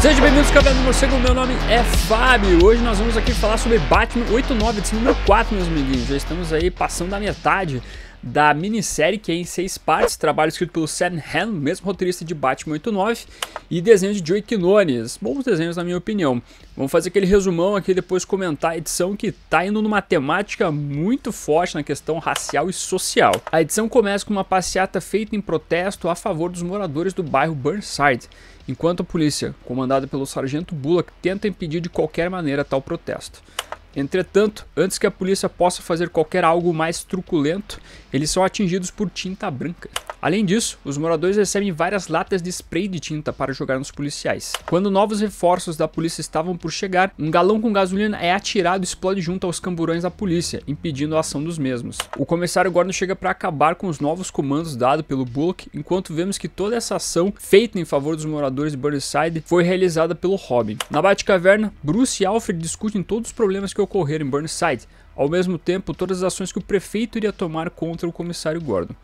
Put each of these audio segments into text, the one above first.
Sejam bem-vindos Cabelo do Morcego, meu nome é Fábio. Hoje nós vamos aqui falar sobre Batman 89 de número 4, meus amiguinhos. Já estamos aí passando da metade da minissérie, que é em seis partes, trabalho escrito pelo Sam Han, mesmo roteirista de Batman 89, e desenho de Joey Quinones, bons desenhos na minha opinião. Vamos fazer aquele resumão aqui depois comentar a edição que tá indo numa temática muito forte na questão racial e social. A edição começa com uma passeata feita em protesto a favor dos moradores do bairro Burnside, enquanto a polícia, comandada pelo sargento Bullock, tenta impedir de qualquer maneira tal protesto. Entretanto, antes que a polícia possa fazer qualquer algo mais truculento, eles são atingidos por tinta branca. Além disso, os moradores recebem várias latas de spray de tinta para jogar nos policiais. Quando novos reforços da polícia estavam por chegar, um galão com gasolina é atirado e explode junto aos camburões da polícia, impedindo a ação dos mesmos. O comissário Gordon chega para acabar com os novos comandos dados pelo Bullock, enquanto vemos que toda essa ação feita em favor dos moradores de Burnside foi realizada pelo Robin. Na Batcaverna, Bruce e Alfred discutem todos os problemas que ocorrer em Burnside, ao mesmo tempo todas as ações que o prefeito iria tomar contra o comissário Gordon.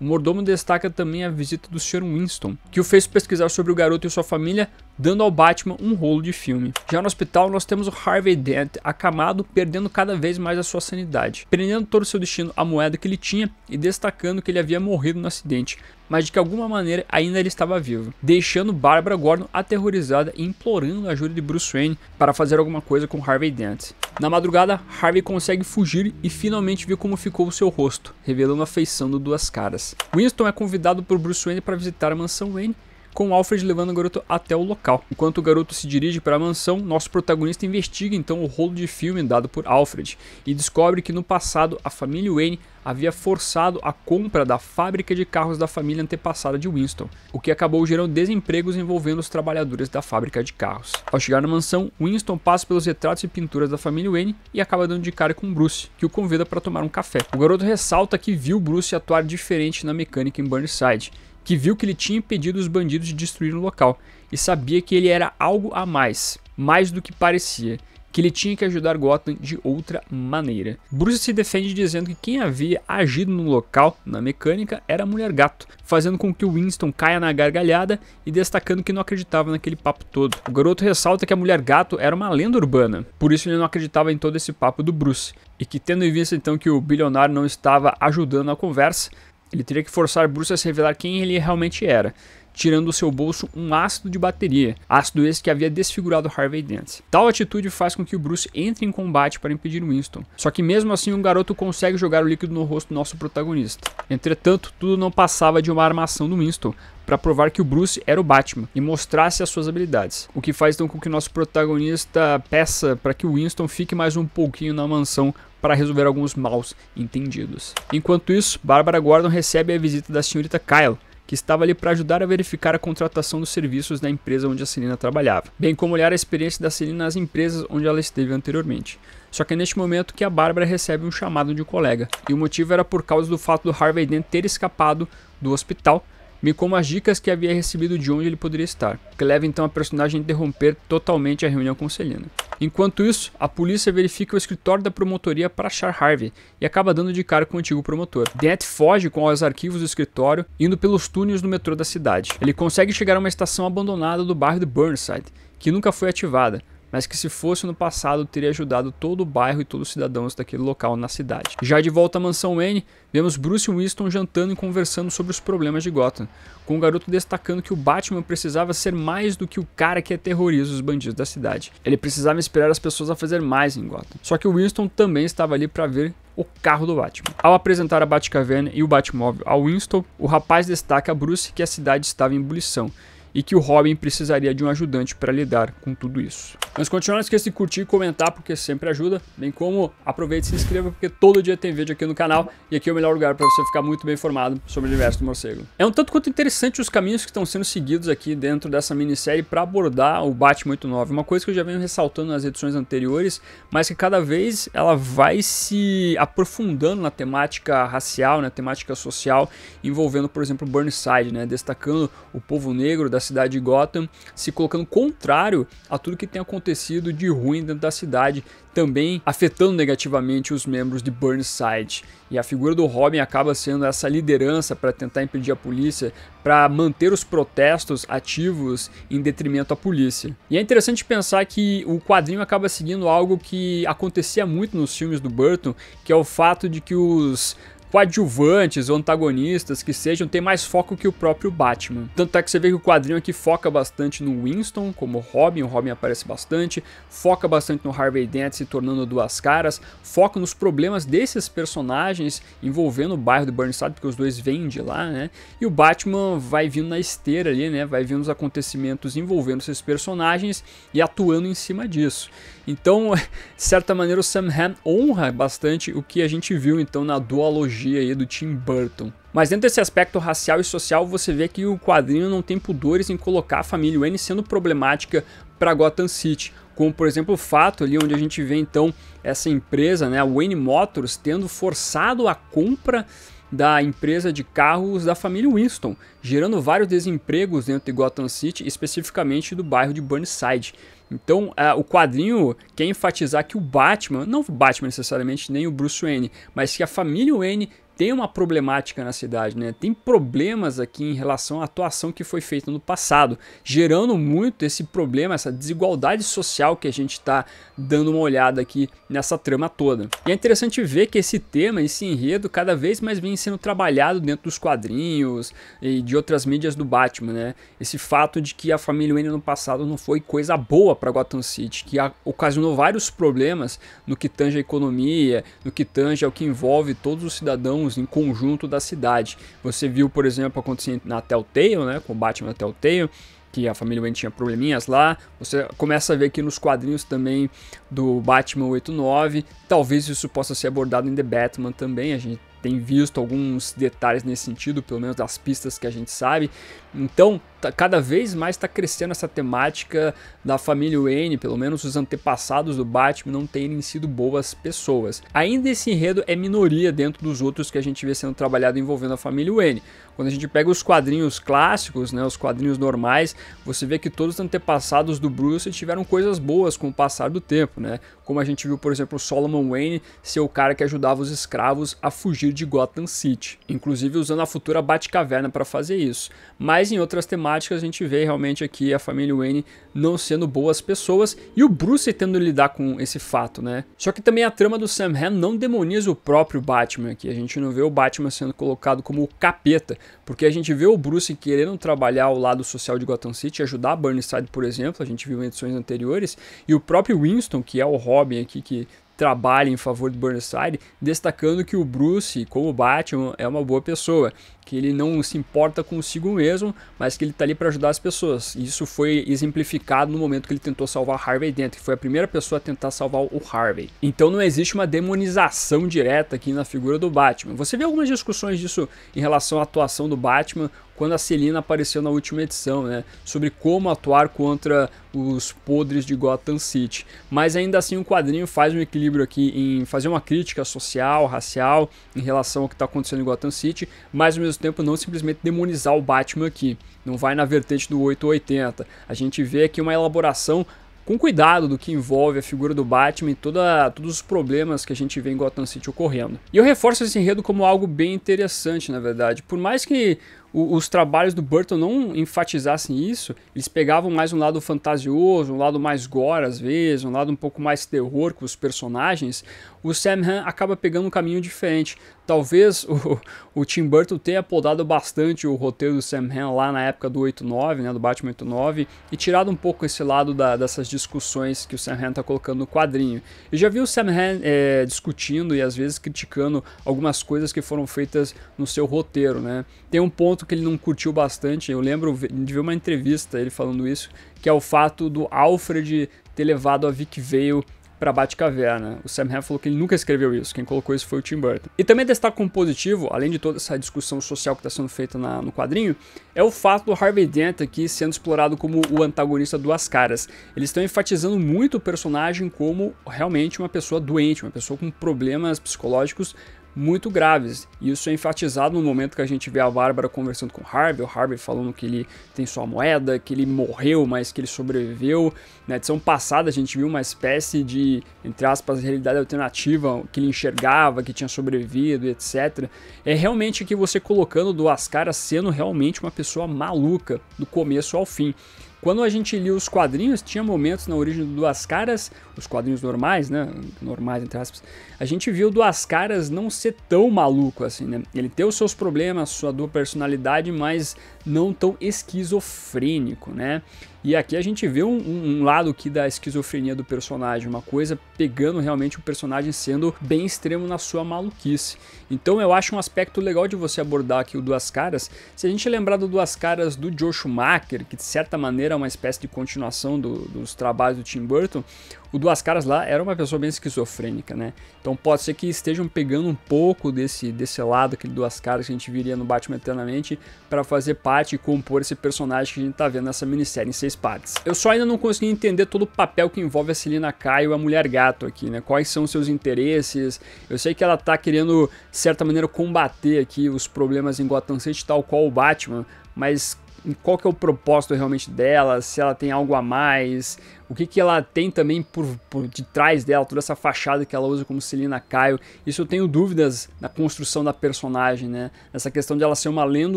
O mordomo destaca também a visita do Sr. Winston, que o fez pesquisar sobre o garoto e sua família, dando ao Batman um rolo de filme. Já no hospital, nós temos o Harvey Dent acamado, perdendo cada vez mais a sua sanidade, prendendo todo o seu destino à moeda que ele tinha e destacando que ele havia morrido no acidente, mas de que alguma maneira ainda ele estava vivo, deixando Barbara Gordon aterrorizada e implorando a ajuda de Bruce Wayne para fazer alguma coisa com Harvey Dent. Na madrugada, Harvey consegue fugir e finalmente vê como ficou o seu rosto, revelando a feição do Duas Caras. Winston é convidado por Bruce Wayne para visitar a mansão Wayne com Alfred levando o garoto até o local. Enquanto o garoto se dirige para a mansão, nosso protagonista investiga então o rolo de filme dado por Alfred e descobre que no passado a família Wayne havia forçado a compra da fábrica de carros da família antepassada de Winston, o que acabou gerando desempregos envolvendo os trabalhadores da fábrica de carros. Ao chegar na mansão, Winston passa pelos retratos e pinturas da família Wayne e acaba dando de cara com Bruce, que o convida para tomar um café. O garoto ressalta que viu Bruce atuar diferente na mecânica em Burnside que viu que ele tinha impedido os bandidos de destruir o local e sabia que ele era algo a mais, mais do que parecia, que ele tinha que ajudar Gotham de outra maneira. Bruce se defende dizendo que quem havia agido no local, na mecânica, era a mulher gato, fazendo com que Winston caia na gargalhada e destacando que não acreditava naquele papo todo. O garoto ressalta que a mulher gato era uma lenda urbana, por isso ele não acreditava em todo esse papo do Bruce, e que tendo em vista então que o bilionário não estava ajudando a conversa, ele teria que forçar Bruce a se revelar quem ele realmente era, tirando do seu bolso um ácido de bateria, ácido esse que havia desfigurado Harvey Dent. Tal atitude faz com que o Bruce entre em combate para impedir Winston. Só que mesmo assim o um garoto consegue jogar o líquido no rosto do nosso protagonista. Entretanto, tudo não passava de uma armação do Winston, para provar que o Bruce era o Batman e mostrasse as suas habilidades. O que faz então com que nosso protagonista peça para que o Winston fique mais um pouquinho na mansão para resolver alguns maus entendidos. Enquanto isso, Barbara Gordon recebe a visita da senhorita Kyle, que estava ali para ajudar a verificar a contratação dos serviços da empresa onde a Celina trabalhava, bem como olhar a experiência da Celina nas empresas onde ela esteve anteriormente. Só que é neste momento que a Bárbara recebe um chamado de um colega, e o motivo era por causa do fato do Harvey Dent ter escapado do hospital me como as dicas que havia recebido de onde ele poderia estar, que leva então a personagem a interromper totalmente a reunião com Selena. Enquanto isso, a polícia verifica o escritório da promotoria para achar Harvey e acaba dando de cara com o antigo promotor. Dent foge com os arquivos do escritório, indo pelos túneis do metrô da cidade. Ele consegue chegar a uma estação abandonada do bairro de Burnside, que nunca foi ativada, mas que se fosse no passado teria ajudado todo o bairro e todos os cidadãos daquele local na cidade. Já de volta à mansão Wayne, vemos Bruce Winston jantando e conversando sobre os problemas de Gotham, com o garoto destacando que o Batman precisava ser mais do que o cara que aterroriza os bandidos da cidade. Ele precisava inspirar as pessoas a fazer mais em Gotham. Só que o Winston também estava ali para ver o carro do Batman. Ao apresentar a Batcaverna e o Batmóvel ao Winston, o rapaz destaca a Bruce que a cidade estava em ebulição e que o Robin precisaria de um ajudante para lidar com tudo isso. Mas continuando, não esqueça de curtir e comentar, porque sempre ajuda, bem como aproveite e se inscreva, porque todo dia tem vídeo aqui no canal, e aqui é o melhor lugar para você ficar muito bem informado sobre o universo do morcego. É um tanto quanto interessante os caminhos que estão sendo seguidos aqui dentro dessa minissérie para abordar o Batman 89, uma coisa que eu já venho ressaltando nas edições anteriores, mas que cada vez ela vai se aprofundando na temática racial, na temática social, envolvendo, por exemplo, Burnside, né, destacando o povo negro da da cidade de Gotham, se colocando contrário a tudo que tem acontecido de ruim dentro da cidade, também afetando negativamente os membros de Burnside. E a figura do Robin acaba sendo essa liderança para tentar impedir a polícia, para manter os protestos ativos em detrimento à polícia. E é interessante pensar que o quadrinho acaba seguindo algo que acontecia muito nos filmes do Burton, que é o fato de que os coadjuvantes ou antagonistas que sejam tem mais foco que o próprio Batman. Tanto é que você vê que o quadrinho aqui foca bastante no Winston, como Robin, o Robin aparece bastante, foca bastante no Harvey Dent se tornando duas caras, foca nos problemas desses personagens envolvendo o bairro do Burnside, porque os dois vêm de lá, né? E o Batman vai vindo na esteira ali, né? Vai vindo os acontecimentos envolvendo esses personagens e atuando em cima disso. Então, de certa maneira, o Sam Ham honra bastante o que a gente viu então na dualogia nostalgia aí do Tim Burton. Mas dentro desse aspecto racial e social, você vê que o quadrinho não tem pudores em colocar a família Wayne sendo problemática para Gotham City, como por exemplo o fato ali onde a gente vê então essa empresa, né, a Wayne Motors, tendo forçado a compra da empresa de carros da família Winston, gerando vários desempregos dentro de Gotham City, especificamente do bairro de Burnside. Então, uh, o quadrinho quer enfatizar que o Batman, não o Batman necessariamente, nem o Bruce Wayne, mas que a família Wayne tem uma problemática na cidade, né? Tem problemas aqui em relação à atuação que foi feita no passado, gerando muito esse problema, essa desigualdade social que a gente está dando uma olhada aqui nessa trama toda. E é interessante ver que esse tema, esse enredo, cada vez mais vem sendo trabalhado dentro dos quadrinhos e de outras mídias do Batman, né? Esse fato de que a família Wayne no passado não foi coisa boa para Gotham City, que ocasionou vários problemas no que tange a economia, no que tange ao que envolve todos os cidadãos em conjunto da cidade. Você viu, por exemplo, acontecendo na Telltale, né, com o Batman Telltale, que a família Wayne tinha probleminhas lá. Você começa a ver aqui nos quadrinhos também do Batman 89. Talvez isso possa ser abordado em The Batman também. A gente tem visto alguns detalhes nesse sentido, pelo menos das pistas que a gente sabe. Então, tá, cada vez mais está crescendo essa temática da família Wayne, pelo menos os antepassados do Batman não terem sido boas pessoas. Ainda esse enredo é minoria dentro dos outros que a gente vê sendo trabalhado envolvendo a família Wayne. Quando a gente pega os quadrinhos clássicos, né, os quadrinhos normais, você vê que todos os antepassados do Bruce tiveram coisas boas com o passar do tempo, né? Como a gente viu, por exemplo, Solomon Wayne ser o cara que ajudava os escravos a fugir de Gotham City, inclusive usando a futura Batcaverna para fazer isso. Mas em outras temáticas a gente vê realmente aqui a família Wayne não sendo boas pessoas e o Bruce tendo lidar com esse fato, né? Só que também a trama do Sam Ham não demoniza o próprio Batman aqui. A gente não vê o Batman sendo colocado como o capeta, porque a gente vê o Bruce querendo trabalhar o lado social de Gotham City, ajudar a Burnside, por exemplo, a gente viu em edições anteriores, e o próprio Winston, que é o Robin aqui, que trabalha em favor de Burnside, destacando que o Bruce, como Batman, é uma boa pessoa que ele não se importa consigo mesmo, mas que ele está ali para ajudar as pessoas. E isso foi exemplificado no momento que ele tentou salvar Harvey Dent, que foi a primeira pessoa a tentar salvar o Harvey. Então não existe uma demonização direta aqui na figura do Batman. Você vê algumas discussões disso em relação à atuação do Batman quando a Celina apareceu na última edição, né? Sobre como atuar contra os podres de Gotham City. Mas ainda assim o quadrinho faz um equilíbrio aqui em fazer uma crítica social, racial, em relação ao que está acontecendo em Gotham City, mas ao mesmo mesmo tempo não simplesmente demonizar o Batman aqui. Não vai na vertente do 880. A gente vê aqui uma elaboração com cuidado do que envolve a figura do Batman e toda, todos os problemas que a gente vê em Gotham City ocorrendo. E eu reforço esse enredo como algo bem interessante, na verdade. Por mais que o, os trabalhos do Burton não enfatizassem isso, eles pegavam mais um lado fantasioso, um lado mais gore às vezes, um lado um pouco mais terror com os personagens o Sam Han acaba pegando um caminho diferente. Talvez o, o Tim Burton tenha podado bastante o roteiro do Sam Han lá na época do 89, né, do Batman 89, e tirado um pouco esse lado da, dessas discussões que o Sam Han está colocando no quadrinho. Eu já vi o Sam Han é, discutindo e às vezes criticando algumas coisas que foram feitas no seu roteiro, né. Tem um ponto que ele não curtiu bastante, eu lembro de ver uma entrevista ele falando isso, que é o fato do Alfred ter levado a Vic Vale para Batcaverna. O Sam Ham falou que ele nunca escreveu isso, quem colocou isso foi o Tim Burton. E também destaca como positivo, além de toda essa discussão social que está sendo feita na, no quadrinho, é o fato do Harvey Dent aqui sendo explorado como o antagonista duas caras. Eles estão enfatizando muito o personagem como realmente uma pessoa doente, uma pessoa com problemas psicológicos muito graves. E isso é enfatizado no momento que a gente vê a Bárbara conversando com o Harvey, o Harvey falando que ele tem sua moeda, que ele morreu, mas que ele sobreviveu. Na né? edição passada a gente viu uma espécie de, entre aspas, realidade alternativa que ele enxergava, que tinha sobrevivido, etc. É realmente que você colocando do Ascara sendo realmente uma pessoa maluca, do começo ao fim. Quando a gente lia os quadrinhos, tinha momentos na origem do Duas Caras, os quadrinhos normais, né? Normais, entre aspas. A gente viu o Duas Caras não ser tão maluco assim, né? Ele ter os seus problemas, sua dupla personalidade, mas não tão esquizofrênico, né? E aqui a gente vê um, um, lado que da esquizofrenia do personagem, uma coisa pegando realmente o personagem sendo bem extremo na sua maluquice. Então eu acho um aspecto legal de você abordar aqui o Duas Caras. Se a gente lembrar do Duas Caras do Joe Schumacher, que de certa maneira é uma espécie de continuação do, dos trabalhos do Tim Burton, o Duas Caras lá era uma pessoa bem esquizofrênica, né? Então pode ser que estejam pegando um pouco desse, desse lado, aquele Duas Caras que a gente viria no Batman Eternamente, para fazer parte e compor esse personagem que a gente tá vendo nessa minissérie em seis partes. Eu só ainda não consegui entender todo o papel que envolve a Celina Caio e a Mulher Gato aqui, né? Quais são os seus interesses? Eu sei que ela tá querendo, de certa maneira, combater aqui os problemas em Gotham City, tal qual o Batman, mas qual que é o propósito realmente dela, se ela tem algo a mais, o que, que ela tem também por, por de trás dela, toda essa fachada que ela usa como Celina Caio. Isso eu tenho dúvidas na construção da personagem, né? Essa questão de ela ser uma lenda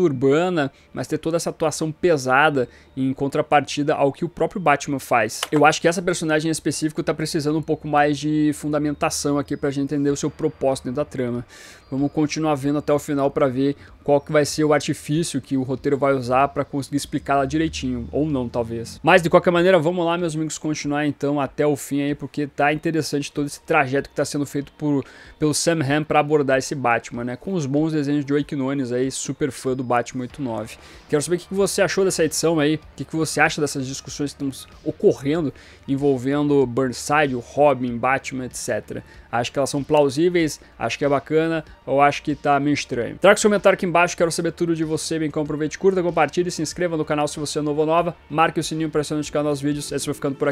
urbana, mas ter toda essa atuação pesada em contrapartida ao que o próprio Batman faz. Eu acho que essa personagem em específico tá precisando um pouco mais de fundamentação aqui pra gente entender o seu propósito dentro da trama. Vamos continuar vendo até o final para ver qual que vai ser o artifício que o roteiro vai usar para conseguir explicar ela direitinho, ou não talvez. Mas de qualquer maneira, vamos lá meus amigos continuar então até o fim aí, porque tá interessante todo esse trajeto que está sendo feito por, pelo Sam Ham para abordar esse Batman, né? Com os bons desenhos de Wake Nunes aí, super fã do Batman 89. Quero saber o que você achou dessa edição aí, o que você acha dessas discussões que estão ocorrendo envolvendo Burnside, o Robin, Batman, etc. Acho que elas são plausíveis, acho que é bacana ou acho que tá meio estranho. Traga seu comentário aqui embaixo, quero saber tudo de você, bem como aproveite, curta, compartilhe, se inscreva no canal se você é novo ou nova, marque o sininho para ser notificado nos vídeos, esse vai ficando por aqui